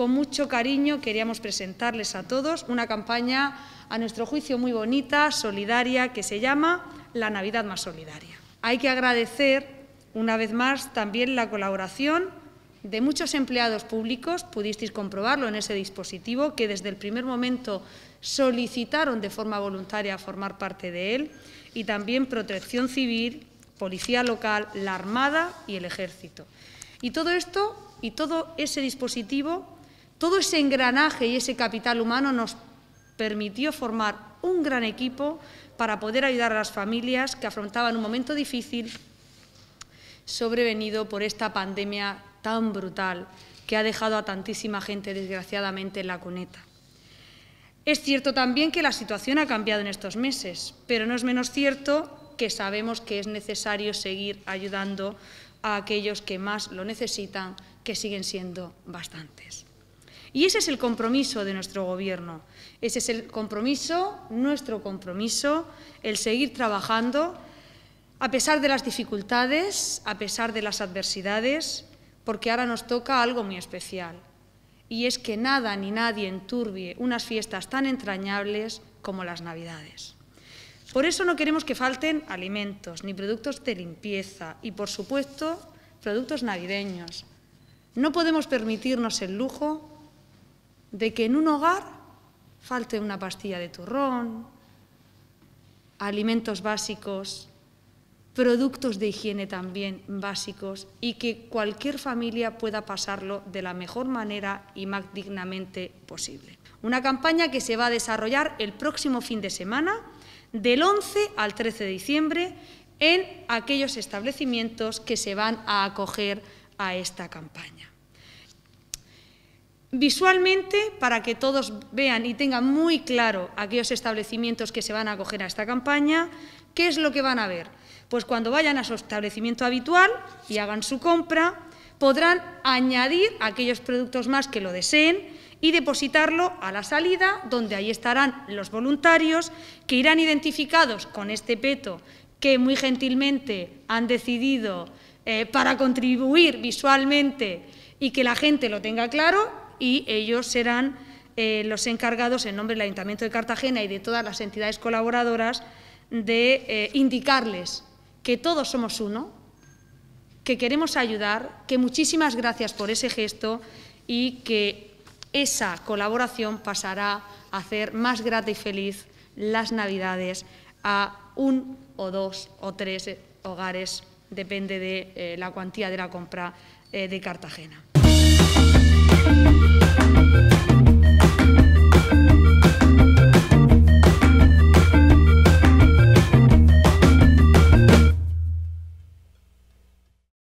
con mucho cariño queríamos presentarles a todos una campaña, a nuestro juicio, muy bonita, solidaria, que se llama La Navidad más Solidaria. Hay que agradecer, una vez más, también la colaboración de muchos empleados públicos, pudisteis comprobarlo en ese dispositivo, que desde el primer momento solicitaron de forma voluntaria formar parte de él, y también protección civil, policía local, la Armada y el Ejército. Y todo esto y todo ese dispositivo todo ese engranaje y ese capital humano nos permitió formar un gran equipo para poder ayudar a las familias que afrontaban un momento difícil sobrevenido por esta pandemia tan brutal que ha dejado a tantísima gente desgraciadamente en la cuneta. Es cierto también que la situación ha cambiado en estos meses, pero no es menos cierto que sabemos que es necesario seguir ayudando a aquellos que más lo necesitan, que siguen siendo bastantes. Y ese es el compromiso de nuestro Gobierno. Ese es el compromiso, nuestro compromiso, el seguir trabajando a pesar de las dificultades, a pesar de las adversidades, porque ahora nos toca algo muy especial. Y es que nada ni nadie enturbie unas fiestas tan entrañables como las Navidades. Por eso no queremos que falten alimentos, ni productos de limpieza y, por supuesto, productos navideños. No podemos permitirnos el lujo de que en un hogar falte una pastilla de turrón, alimentos básicos, productos de higiene también básicos y que cualquier familia pueda pasarlo de la mejor manera y más dignamente posible. Una campaña que se va a desarrollar el próximo fin de semana, del 11 al 13 de diciembre, en aquellos establecimientos que se van a acoger a esta campaña visualmente para que todos vean y tengan muy claro aquellos establecimientos que se van a acoger a esta campaña, ¿qué es lo que van a ver? Pues cuando vayan a su establecimiento habitual y hagan su compra, podrán añadir aquellos productos más que lo deseen y depositarlo a la salida, donde ahí estarán los voluntarios que irán identificados con este peto que muy gentilmente han decidido eh, para contribuir visualmente y que la gente lo tenga claro, y ellos serán eh, los encargados, en nombre del Ayuntamiento de Cartagena y de todas las entidades colaboradoras, de eh, indicarles que todos somos uno, que queremos ayudar, que muchísimas gracias por ese gesto y que esa colaboración pasará a hacer más grata y feliz las Navidades a un o dos o tres hogares, depende de eh, la cuantía de la compra de Cartagena.